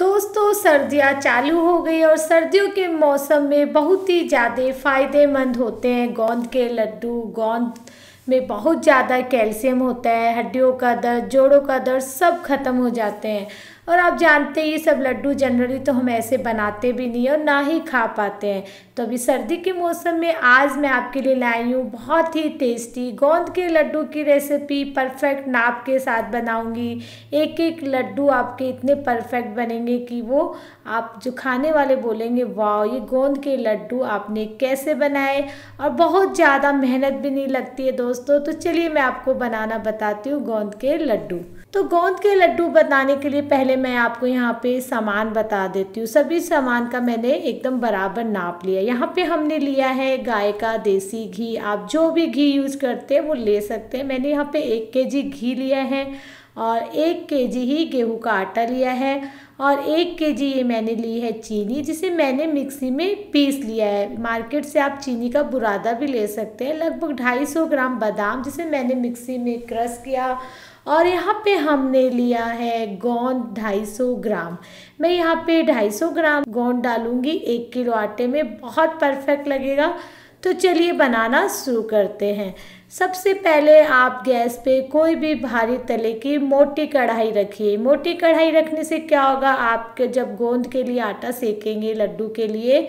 दोस्तों सर्दियाँ चालू हो गई और सर्दियों के मौसम में बहुत ही ज़्यादा फ़ायदेमंद होते हैं गोंद के लड्डू गोंद में बहुत ज़्यादा कैल्शियम होता है हड्डियों का दर्द जोड़ों का दर्द सब खत्म हो जाते हैं और आप जानते ही सब लड्डू जनरली तो हम ऐसे बनाते भी नहीं और ना ही खा पाते हैं तो अभी सर्दी के मौसम में आज मैं आपके लिए लाई हूँ बहुत ही टेस्टी गोंद के लड्डू की रेसिपी परफेक्ट नाप के साथ बनाऊँगी एक एक लड्डू आपके इतने परफेक्ट बनेंगे कि वो आप जो खाने वाले बोलेंगे वाह ये गोंद के लड्डू आपने कैसे बनाए और बहुत ज़्यादा मेहनत भी नहीं लगती है दोस्तों तो चलिए मैं आपको बनाना बताती हूँ गोंद के लड्डू तो गोंद के लड्डू बनाने के लिए पहले मैं आपको यहाँ पे सामान बता देती हूँ सभी सामान का मैंने एकदम बराबर नाप लिया यहाँ पे हमने लिया है गाय का देसी घी आप जो भी घी यूज़ करते हैं वो ले सकते हैं मैंने यहाँ पे एक के जी घी लिया है और एक के जी ही गेहूँ का आटा लिया है और एक के जी ये मैंने ली है चीनी जिसे मैंने मिक्सी में पीस लिया है मार्केट से आप चीनी का बुरादा भी ले सकते हैं लगभग ढाई सौ ग्राम बादाम जिसे मैंने मिक्सी में क्रश किया और यहाँ पे हमने लिया है गोंद 250 ग्राम मैं यहाँ पे 250 ग्राम गोंद डालूँगी एक किलो आटे में बहुत परफेक्ट लगेगा तो चलिए बनाना शुरू करते हैं सबसे पहले आप गैस पे कोई भी भारी तले की मोटी कढ़ाई रखिए मोटी कढ़ाई रखने से क्या होगा आपके जब गोंद के लिए आटा सेकेंगे लड्डू के लिए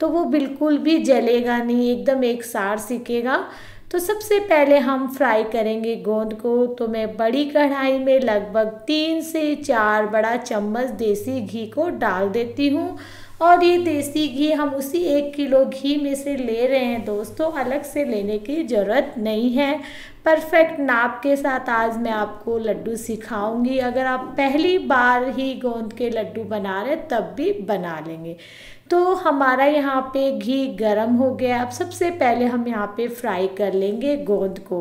तो वो बिल्कुल भी जलेगा नहीं एकदम एक सार सीखेगा तो सबसे पहले हम फ्राई करेंगे गोंद को तो मैं बड़ी कढ़ाई में लगभग तीन से चार बड़ा चम्मच देसी घी को डाल देती हूँ और ये देसी घी हम उसी एक किलो घी में से ले रहे हैं दोस्तों अलग से लेने की ज़रूरत नहीं है परफेक्ट नाप के साथ आज मैं आपको लड्डू सिखाऊंगी अगर आप पहली बार ही गोंद के लड्डू बना रहे तब भी बना लेंगे तो हमारा यहाँ पे घी गरम हो गया अब सबसे पहले हम यहाँ पे फ्राई कर लेंगे गोंद को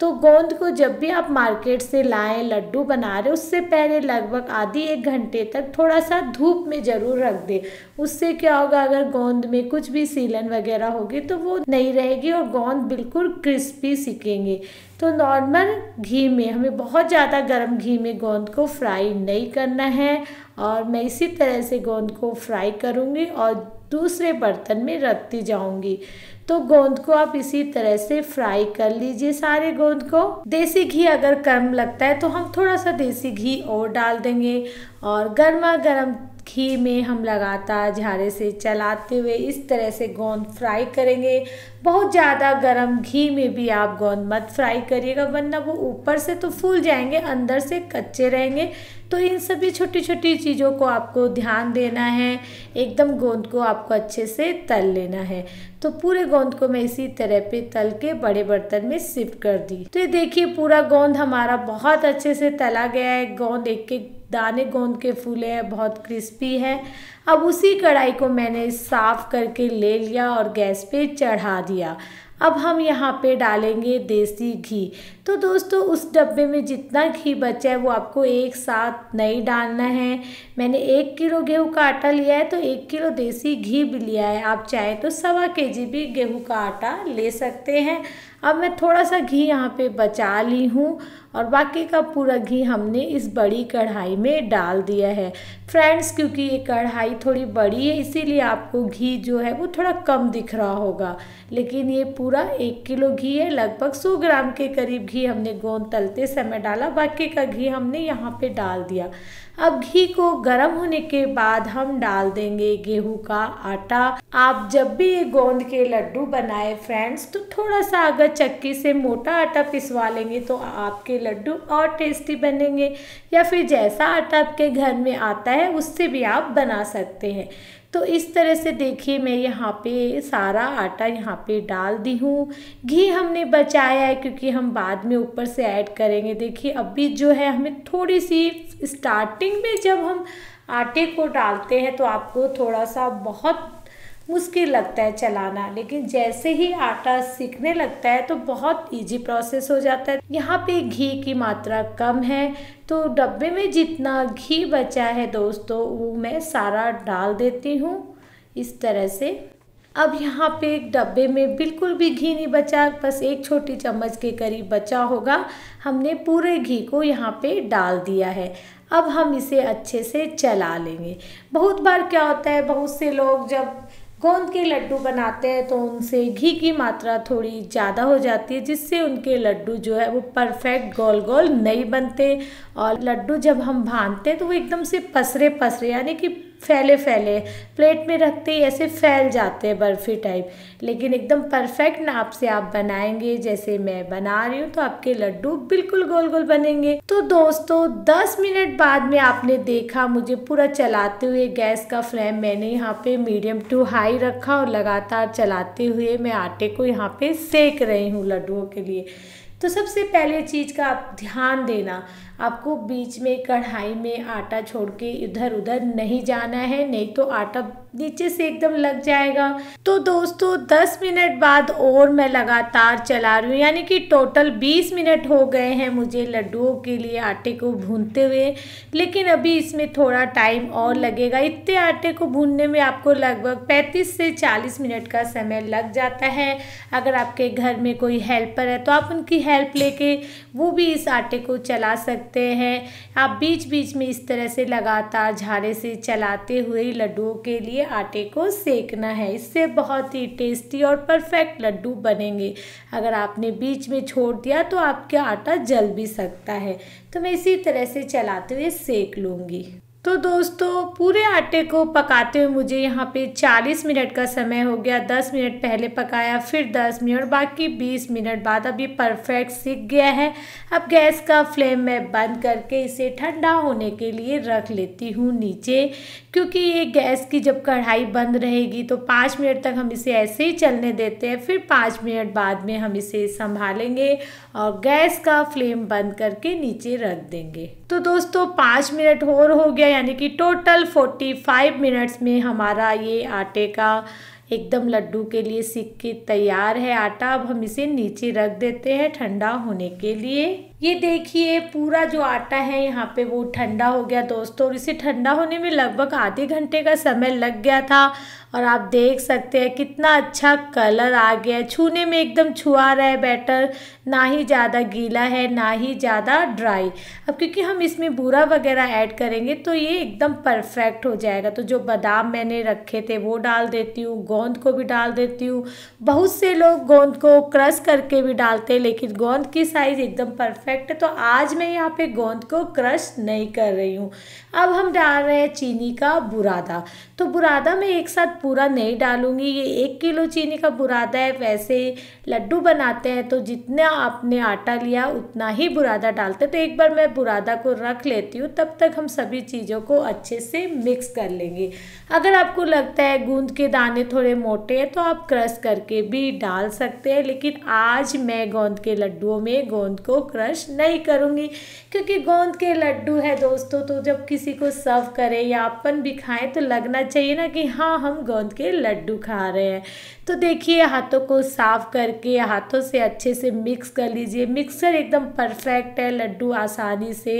तो गोंद को जब भी आप मार्केट से लाएं लड्डू बना रहे उससे पहले लगभग आधी एक घंटे तक थोड़ा सा धूप में ज़रूर रख दें उससे क्या होगा अगर गोंद में कुछ भी सीलन वगैरह होगी तो वो नहीं रहेगी और गोंद बिल्कुल क्रिस्पी सीखेंगे तो नॉर्मल घी में हमें बहुत ज़्यादा गर्म घी में गोंद को फ्राई नहीं करना है और मैं इसी तरह से गोंद को फ्राई करूँगी और दूसरे बर्तन में रखती जाऊंगी तो गोंद को आप इसी तरह से फ्राई कर लीजिए सारे गोंद को देसी घी अगर गर्म लगता है तो हम थोड़ा सा देसी घी और डाल देंगे और गर्मा गर्म घी में हम लगातार झाड़े से चलाते हुए इस तरह से गोंद फ्राई करेंगे बहुत ज़्यादा गर्म घी में भी आप गोंद मत फ्राई करिएगा वरना वो ऊपर से तो फूल जाएंगे अंदर से कच्चे रहेंगे तो इन सभी छोटी छोटी चीज़ों को आपको ध्यान देना है एकदम गोंद को आपको अच्छे से तल लेना है तो पूरे गोंद को मैं इसी तरह पे तल के बड़े बर्तन में सिप कर दी तो ये देखिए पूरा गोंद हमारा बहुत अच्छे से तला गया है गोंद एक एक दाने गोंद के फूले हैं बहुत क्रिस्पी है अब उसी कढ़ाई को मैंने साफ़ करके ले लिया और गैस पे चढ़ा दिया अब हम यहाँ पे डालेंगे देसी घी तो दोस्तों उस डब्बे में जितना घी बचा है वो आपको एक साथ नहीं डालना है मैंने एक किलो गेहूँ का आटा लिया है तो एक किलो देसी घी भी लिया है आप चाहे तो सवा के जी भी गेहूँ का आटा ले सकते हैं अब मैं थोड़ा सा घी यहाँ पे बचा ली हूँ और बाकी का पूरा घी हमने इस बड़ी कढ़ाई में डाल दिया है फ्रेंड्स क्योंकि ये कढ़ाई थोड़ी बड़ी है इसीलिए आपको घी जो है वो थोड़ा कम दिख रहा होगा लेकिन ये पूरा एक किलो घी है लगभग सौ ग्राम के करीब घी घी हमने गोंद तलते समय डाला बाकी का घी हमने यहाँ पे डाल दिया अब घी को गर्म होने के बाद हम डाल देंगे गेहूं का आटा आप जब भी ये गोंद के लड्डू बनाए फ्रेंड्स तो थोड़ा सा अगर चक्की से मोटा आटा पिसवा लेंगे तो आपके लड्डू और टेस्टी बनेंगे या फिर जैसा आटा आपके घर में आता है उससे भी आप बना सकते हैं तो इस तरह से देखिए मैं यहाँ पे सारा आटा यहाँ पे डाल दी हूँ घी हमने बचाया है क्योंकि हम बाद में ऊपर से ऐड करेंगे देखिए अभी जो है हमें थोड़ी सी स्टार्टिंग में जब हम आटे को डालते हैं तो आपको थोड़ा सा बहुत मुश्किल लगता है चलाना लेकिन जैसे ही आटा सीखने लगता है तो बहुत इजी प्रोसेस हो जाता है यहाँ पे घी की मात्रा कम है तो डब्बे में जितना घी बचा है दोस्तों वो मैं सारा डाल देती हूँ इस तरह से अब यहाँ पे डब्बे में बिल्कुल भी घी नहीं बचा बस एक छोटी चम्मच के करीब बचा होगा हमने पूरे घी को यहाँ पे डाल दिया है अब हम इसे अच्छे से चला लेंगे बहुत बार क्या होता है बहुत से लोग जब गोंद के लड्डू बनाते हैं तो उनसे घी की मात्रा थोड़ी ज़्यादा हो जाती है जिससे उनके लड्डू जो है वो परफेक्ट गोल गोल नहीं बनते और लड्डू जब हम भानते हैं तो वो एकदम से पसरे पसरे यानी कि फैले फैले प्लेट में रखते ही ऐसे फैल जाते हैं बर्फ़ी टाइप लेकिन एकदम परफेक्ट नाप से आप बनाएंगे जैसे मैं बना रही हूँ तो आपके लड्डू बिल्कुल गोल गोल बनेंगे तो दोस्तों 10 मिनट बाद में आपने देखा मुझे पूरा चलाते हुए गैस का फ्लेम मैंने यहाँ पे मीडियम टू हाई रखा और लगातार चलाते हुए मैं आटे को यहाँ पे सेक रही हूँ लड्डुओं के लिए तो सबसे पहले चीज़ का आप ध्यान देना आपको बीच में कढ़ाई में आटा छोड़ के इधर उधर नहीं जाना है नहीं तो आटा नीचे से एकदम लग जाएगा तो दोस्तों 10 मिनट बाद और मैं लगातार चला रही हूँ यानी कि टोटल 20 मिनट हो गए हैं मुझे लड्डुओं के लिए आटे को भूनते हुए लेकिन अभी इसमें थोड़ा टाइम और लगेगा इतने आटे को भूनने में आपको लगभग 35 से 40 मिनट का समय लग जाता है अगर आपके घर में कोई हेल्पर है तो आप उनकी हेल्प ले वो भी इस आटे को चला सकते सकते हैं आप बीच बीच में इस तरह से लगातार झाड़े से चलाते हुए लड्डुओं के लिए आटे को सेकना है इससे बहुत ही टेस्टी और परफेक्ट लड्डू बनेंगे अगर आपने बीच में छोड़ दिया तो आपका आटा जल भी सकता है तो मैं इसी तरह से चलाते हुए सेक लूँगी तो दोस्तों पूरे आटे को पकाते हुए मुझे यहाँ पे 40 मिनट का समय हो गया 10 मिनट पहले पकाया फिर 10 मिनट बाकी 20 मिनट बाद अब ये परफेक्ट सीख गया है अब गैस का फ्लेम मैं बंद करके इसे ठंडा होने के लिए रख लेती हूँ नीचे क्योंकि ये गैस की जब कढ़ाई बंद रहेगी तो पाँच मिनट तक हम इसे ऐसे ही चलने देते हैं फिर पाँच मिनट बाद में हम इसे संभालेंगे और गैस का फ्लेम बंद करके नीचे रख देंगे तो दोस्तों पाँच मिनट और हो गया यानी कि टोटल फोर्टी फाइव मिनट्स में हमारा ये आटे का एकदम लड्डू के लिए सीख के तैयार है आटा अब हम इसे नीचे रख देते हैं ठंडा होने के लिए ये देखिए पूरा जो आटा है यहाँ पे वो ठंडा हो गया दोस्तों और इसे ठंडा होने में लगभग आधे घंटे का समय लग गया था और आप देख सकते हैं कितना अच्छा कलर आ गया है छूने में एकदम छुआ रहा है बैटर ना ही ज़्यादा गीला है ना ही ज़्यादा ड्राई अब क्योंकि हम इसमें बूरा वगैरह ऐड करेंगे तो ये एकदम परफेक्ट हो जाएगा तो जो बादाम मैंने रखे थे वो डाल देती हूँ गोंद को भी डाल देती हूँ बहुत से लोग गोंद को क्रश करके भी डालते हैं लेकिन गोंद की साइज़ एकदम परफेक्ट परफेक्ट है तो आज मैं यहाँ पे गोंद को क्रश नहीं कर रही हूँ अब हम डाल रहे हैं चीनी का बुरादा तो बुरादा मैं एक साथ पूरा नहीं डालूँगी ये एक किलो चीनी का बुरादा है वैसे लड्डू बनाते हैं तो जितना आपने आटा लिया उतना ही बुरादा डालते हैं तो एक बार मैं बुरादा को रख लेती हूँ तब तक हम सभी चीज़ों को अच्छे से मिक्स कर लेंगे अगर आपको लगता है गूंद के दाने थोड़े मोटे हैं तो आप क्रश करके भी डाल सकते हैं लेकिन आज मैं गोंद के लड्डुओं में गोंद को क्रश ब्रश नहीं करूँगी क्योंकि गोंद के लड्डू है दोस्तों तो जब किसी को सर्व करें या अपन भी खाएं तो लगना चाहिए ना कि हाँ हम गोंद के लड्डू खा रहे हैं तो देखिए हाथों को साफ करके हाथों से अच्छे से मिक्स कर लीजिए मिक्सर एकदम परफेक्ट है लड्डू आसानी से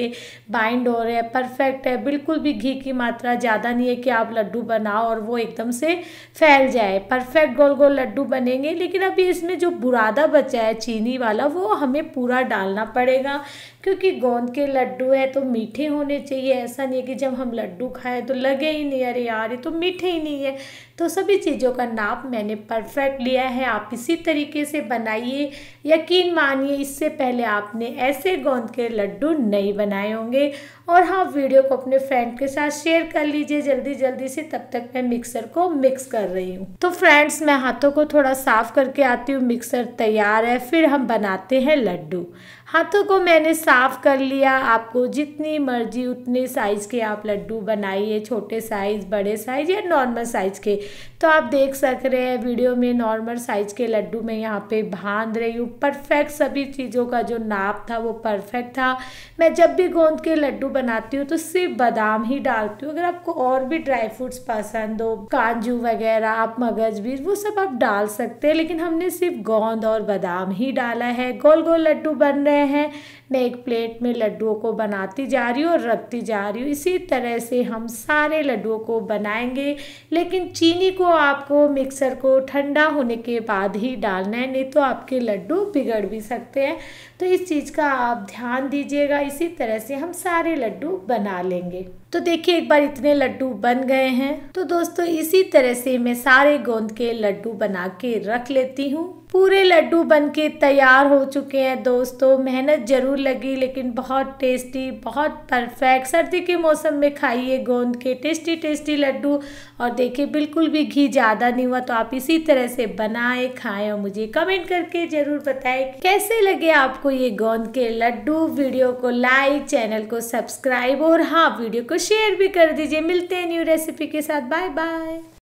बाइंड हो रहे हैं परफेक्ट है बिल्कुल भी घी की मात्रा ज़्यादा नहीं है कि आप लड्डू बनाओ और वो एकदम से फैल जाए परफेक्ट गोल गोल लड्डू बनेंगे लेकिन अभी इसमें जो बुरादा बचा है चीनी वाला वो हमें पूरा डालना पड़ेगा क्योंकि गोंद के लड्डू है तो मीठे होने चाहिए ऐसा नहीं है कि जब हम लड्डू खाएं तो लगे ही नहीं अरे यार ये तो मीठे ही नहीं है तो सभी चीज़ों का नाप मैंने परफेक्ट लिया है आप इसी तरीके से बनाइए यकीन मानिए इससे पहले आपने ऐसे गोंद के लड्डू नहीं बनाए होंगे और हाँ वीडियो को अपने फ्रेंड के साथ शेयर कर लीजिए जल्दी जल्दी से तब तक मैं मिक्सर को मिक्स कर रही हूँ तो फ्रेंड्स मैं हाथों को थोड़ा साफ़ करके आती हूँ मिक्सर तैयार है फिर हम बनाते हैं लड्डू हाथों को मैंने साफ़ कर लिया आपको जितनी मर्जी उतने साइज़ के आप लड्डू बनाइए छोटे साइज़ बड़े साइज़ या नॉर्मल साइज़ के तो आप देख सक रहे हैं वीडियो में नॉर्मल साइज़ के लड्डू मैं यहाँ पे बांध रही हूँ परफेक्ट सभी चीज़ों का जो नाप था वो परफेक्ट था मैं जब भी गोंद के लड्डू बनाती हूँ तो सिर्फ बादाम ही डालती हूँ अगर आपको और भी ड्राई फ्रूट्स पसंद हो काजू वगैरह आप मगज भी वो सब आप डाल सकते हैं लेकिन हमने सिर्फ गोंद और बादाम ही डाला है गोल गोल लड्डू बन रहे रहे हैं मैं एक प्लेट में लड्डुओं को बनाती जा रही हूँ और रखती जा रही हूँ इसी तरह से हम सारे लड्डुओं को बनाएंगे लेकिन चीनी को आपको मिक्सर को ठंडा होने के बाद ही डालना है नहीं तो आपके लड्डू बिगड़ भी सकते हैं तो इस चीज़ का आप ध्यान दीजिएगा इसी तरह से हम सारे लड्डू बना लेंगे तो देखिए एक बार इतने लड्डू बन गए हैं तो दोस्तों इसी तरह से मैं सारे गोंद के लड्डू बना के रख लेती हूँ पूरे लड्डू बनके तैयार हो चुके हैं दोस्तों मेहनत ज़रूर लगी लेकिन बहुत टेस्टी बहुत परफेक्ट सर्दी के मौसम में खाइए गोंद के टेस्टी टेस्टी लड्डू और देखिए बिल्कुल भी घी ज़्यादा नहीं हुआ तो आप इसी तरह से बनाएं खाएं और मुझे कमेंट करके ज़रूर बताएं कैसे लगे आपको ये गोंद के लड्डू वीडियो को लाइक चैनल को सब्सक्राइब और हाँ वीडियो को शेयर भी कर दीजिए मिलते हैं न्यू रेसिपी के साथ बाय बाय